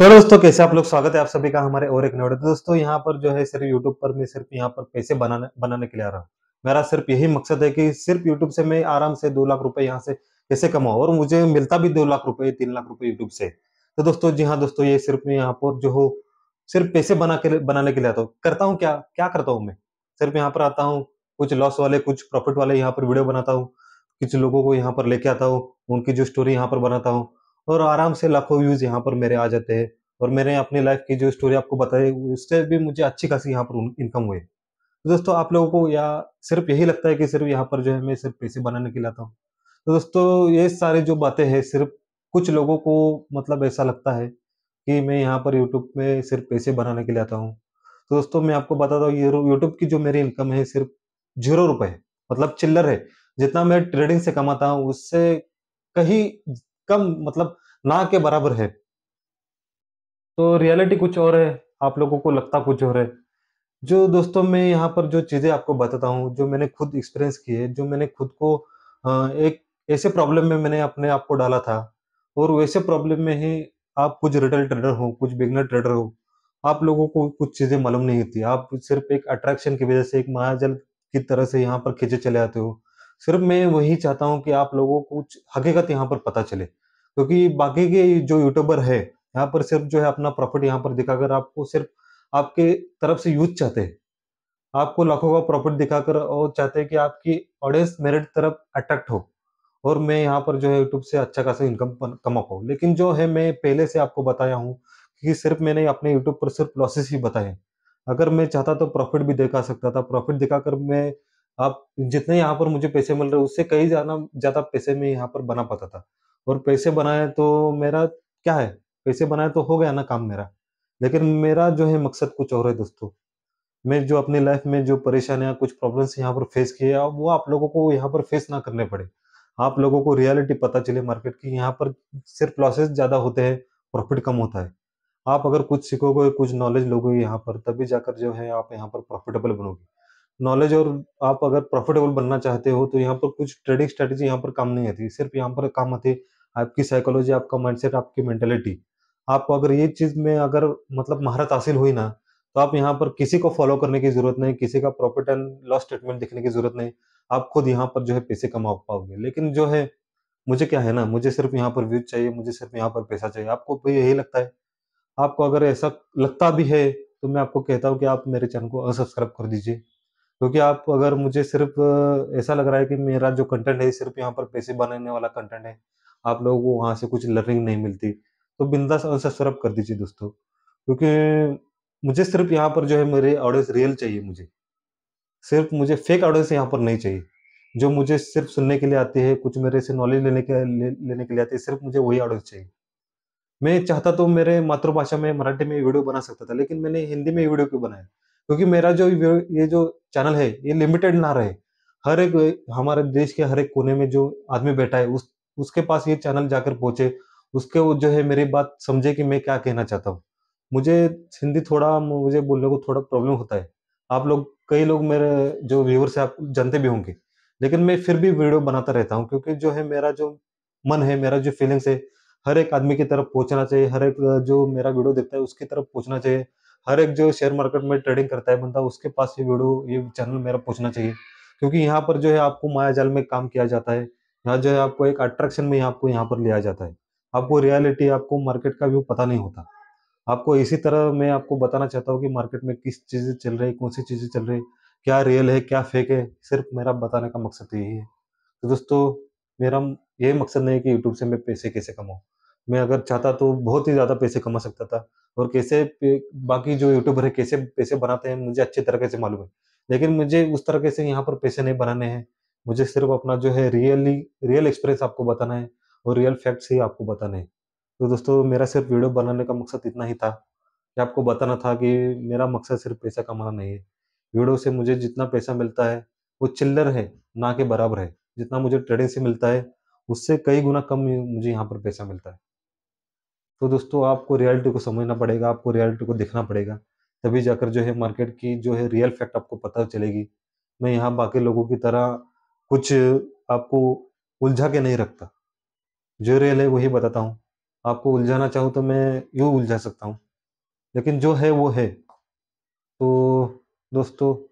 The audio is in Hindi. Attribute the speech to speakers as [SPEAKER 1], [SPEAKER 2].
[SPEAKER 1] तो दोस्तों कैसे आप लोग स्वागत है आप सभी का हमारे और एक नोड तो दोस्तों यहाँ पर जो है सिर्फ यूट्यूब पर मैं सिर्फ यहाँ पर पैसे बनाने बनाने के लिए आ रहा हूँ मेरा सिर्फ यही मकसद है कि सिर्फ यूट्यूब से मैं आराम से दो लाख रुपए यहाँ से कैसे कमाऊ और मुझे मिलता भी दो लाख रुपए तीन लाख रुपए यूट्यूब से तो दोस्तों जी हाँ दोस्तों ये सिर्फ मैं यहाँ पर जो हो सिर्फ पैसे बना के बनाने के लिए आता हूँ करता हूँ क्या क्या करता हूँ मैं सिर्फ यहाँ पर आता हूँ कुछ लॉस वाले कुछ प्रॉफिट वाले यहाँ पर वीडियो बनाता हूँ कुछ लोगों को यहाँ पर लेके आता हूँ उनकी जो स्टोरी यहाँ पर बनाता हूँ और आराम से लाखों व्यूज़ यहाँ पर मेरे आ जाते हैं और मैंने अपनी लाइफ की जो स्टोरी आपको बताई उससे भी मुझे अच्छी खासी यहाँ पर इनकम हुई तो दोस्तों आप लोगों को या सिर्फ यही लगता है कि सिर्फ यहाँ पर जो है मैं सिर्फ पैसे बनाने के लाता हूँ तो दोस्तों ये सारी जो बातें हैं सिर्फ कुछ लोगों को मतलब ऐसा लगता है कि मैं यहाँ पर यूट्यूब में सिर्फ पैसे बनाने के लिए आता हूँ तो दोस्तों मैं आपको बताता हूँ ये यूट्यूब की जो मेरी इनकम है सिर्फ जीरो रुपये मतलब चिल्लर है जितना मैं ट्रेडिंग से कमाता हूँ उससे कहीं कम मतलब ना के बराबर है तो रियलिटी कुछ और है आप लोगों को लगता कुछ और है जो दोस्तों मैं यहाँ पर जो चीज़ें आपको बताता हूँ जो मैंने खुद एक्सपीरियंस की है जो मैंने खुद को एक ऐसे प्रॉब्लम में मैंने अपने आप को डाला था और वैसे प्रॉब्लम में ही आप कुछ रिटेल ट्रेडर हो कुछ बिगनर ट्रेडर हो आप लोगों को कुछ चीज़ें मालूम नहीं होती आप सिर्फ एक अट्रैक्शन की वजह से एक महाजल की तरह से यहाँ पर खींचे चले आते हो सिर्फ मैं वही चाहता हूँ कि आप लोगों को कुछ हकीकत यहाँ पर पता चले क्योंकि बाकी के जो यूट्यूबर है यहाँ पर सिर्फ जो है अपना प्रॉफिट यहाँ पर दिखाकर आपको सिर्फ आपके तरफ से यूज चाहते हैं आपको लाखों का प्रॉफिट दिखाकर और चाहते हैं कि आपकी ऑडियंस मेरिट तरफ अट्रैक्ट हो और मैं यहाँ पर जो है यूट्यूब से अच्छा खासा इनकम कमा पाऊँ लेकिन जो है मैं पहले से आपको बताया हूँ कि सिर्फ मैंने अपने यूट्यूब पर सिर्फ लॉसेस ही बताए अगर मैं चाहता तो प्रॉफिट भी दिखा सकता था प्रॉफिट दिखाकर मैं आप जितने यहाँ पर मुझे पैसे मिल रहे उससे कई ज्यादा ज्यादा पैसे में यहाँ पर बना पाता था और पैसे बनाए तो मेरा क्या है पैसे बनाए तो हो गया ना काम मेरा लेकिन मेरा जो है मकसद कुछ और है दोस्तों मैं जो अपनी लाइफ में जो परेशानियां कुछ प्रॉब्लम्स यहाँ पर फेस किए वो आप लोगों को यहाँ पर फेस ना करने पड़े आप लोगों को रियलिटी पता चले मार्केट की यहाँ पर सिर्फ लॉसेस ज़्यादा होते हैं प्रॉफिट कम होता है आप अगर कुछ सीखोगे कुछ नॉलेज लोगे यहाँ पर तभी जाकर जो है आप यहाँ पर प्रॉफिटेबल बनोगे नॉलेज और आप अगर प्रॉफिटेबल बनना चाहते हो तो यहाँ पर कुछ ट्रेडिंग स्ट्रेटेजी यहाँ पर काम नहीं आती सिर्फ यहाँ पर काम आती आपकी साइकोलॉजी आपका माइंडसेट आपकी मेंटेलिटी आप अगर ये चीज में अगर मतलब महारत हासिल हुई ना तो आप यहाँ पर किसी को फॉलो करने की जरूरत नहीं किसी का प्रॉफिट एंड लॉस स्टेटमेंट देखने की जरूरत नहीं आप खुद यहाँ पर जो है पैसे कमा पाओगे लेकिन जो है मुझे क्या है ना मुझे सिर्फ यहाँ पर व्यूज चाहिए मुझे सिर्फ यहाँ पर पैसा चाहिए आपको यही लगता है आपको अगर ऐसा लगता भी है तो मैं आपको कहता हूँ कि आप मेरे चैनल को असब्सक्राइब कर दीजिए क्योंकि आप अगर मुझे सिर्फ ऐसा लग रहा है कि मेरा जो कंटेंट है सिर्फ यहाँ पर पैसे बनाने वाला कंटेंट है आप लोगों को वहाँ से कुछ लर्निंग नहीं मिलती तो बिंदास अनसब्सक्राइब कर दीजिए दोस्तों क्योंकि मुझे सिर्फ यहाँ पर जो है मेरे ऑडियंस रियल चाहिए मुझे सिर्फ मुझे फेक ऑडियंस यहाँ पर नहीं चाहिए जो मुझे सिर्फ सुनने के लिए आती है कुछ मेरे से नॉलेज लेने के ले, लेने के लिए आती है सिर्फ मुझे वही ऑडियंस चाहिए मैं चाहता तो मेरे मातृभाषा में मराठी में वीडियो बना सकता था लेकिन मैंने हिंदी में वीडियो क्यों बनाया क्योंकि मेरा जो ये जो चैनल है ये लिमिटेड ना रहे हर एक हमारे देश के हर एक कोने में जो आदमी बैठा है उस उसके पास ये चैनल जाकर पहुंचे उसके वो जो है मेरी बात समझे कि मैं क्या कहना चाहता हूँ मुझे हिंदी थोड़ा मुझे बोलने को थोड़ा प्रॉब्लम होता है आप लोग कई लोग मेरे जो व्यूवर्स है आप जानते भी होंगे लेकिन मैं फिर भी वीडियो बनाता रहता हूँ क्योंकि जो है मेरा जो मन है मेरा जो फीलिंग्स है हर एक आदमी की तरफ पहुंचना चाहिए हर एक जो मेरा वीडियो देखता है उसकी तरफ पहुंचना चाहिए हर एक जो शेयर मार्केट में ट्रेडिंग करता है बंदा उसके पास ये वीडियो ये चैनल मेरा पूछना चाहिए क्योंकि यहाँ पर जो है आपको माया जाल में काम किया जाता है यहाँ जो है आपको एक अट्रैक्शन में आपको यहाँ पर लिया जाता है आपको रियलिटी आपको मार्केट का व्यू पता नहीं होता आपको इसी तरह मैं आपको बताना चाहता हूँ कि मार्केट में किस चीज़ें चल रही है कौन सी चीज़ें चल रही है क्या रियल है क्या फेक है सिर्फ मेरा बताने का मकसद यही है तो दोस्तों मेरा ये मकसद नहीं है कि यूट्यूब से मैं पैसे कैसे कमाऊँ मैं अगर चाहता तो बहुत ही ज़्यादा पैसे कमा सकता था और कैसे बाकी जो यूट्यूबर है कैसे पैसे बनाते हैं मुझे अच्छे तरीके से मालूम है लेकिन मुझे उस तरह से यहाँ पर पैसे नहीं बनाने हैं मुझे सिर्फ अपना जो है रियली रियल एक्सपीरियंस आपको बताना है और रियल फैक्ट्स ही आपको बताना है तो दोस्तों मेरा सिर्फ वीडियो बनाने का मकसद इतना ही था कि आपको बताना था कि मेरा मकसद सिर्फ पैसा कमाना नहीं है वीडियो से मुझे जितना पैसा मिलता है वो चिल्लर है ना के बराबर है जितना मुझे ट्रेडिंग से मिलता है उससे कई गुना कम मुझे यहाँ पर पैसा मिलता है तो दोस्तों आपको रियलिटी को समझना पड़ेगा आपको रियलिटी को देखना पड़ेगा तभी जाकर जो है मार्केट की जो है रियल फैक्ट आपको पता चलेगी मैं यहाँ बाकी लोगों की तरह कुछ आपको उलझा के नहीं रखता जो रियल है वही बताता हूँ आपको उलझाना चाहूँ तो मैं यूँ उलझा सकता हूँ लेकिन जो है वो है तो दोस्तों